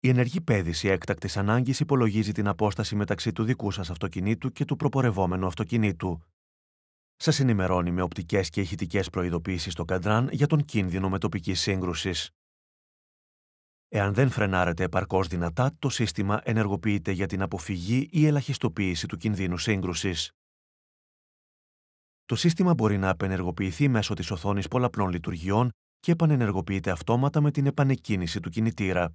Η ενεργή πέδηση έκτακτη ανάγκη υπολογίζει την απόσταση μεταξύ του δικού σας αυτοκινήτου και του προπορευόμενου αυτοκινήτου. Σας ενημερώνει με οπτικές και ηχητικές προειδοποιήσει στο καντράν για τον κίνδυνο με τοπική σύγκρουσης. Εάν δεν φρενάρετε επαρκώς δυνατά, το σύστημα ενεργοποιείται για την αποφυγή ή ελαχιστοποίηση του κινδύνου σύγκρουσης. Το σύστημα μπορεί να απενεργοποιηθεί μέσω της οθόνης πολλαπλών λειτουργιών και επανενεργοποιείται αυτόματα με την επανεκκίνηση του κινητήρα.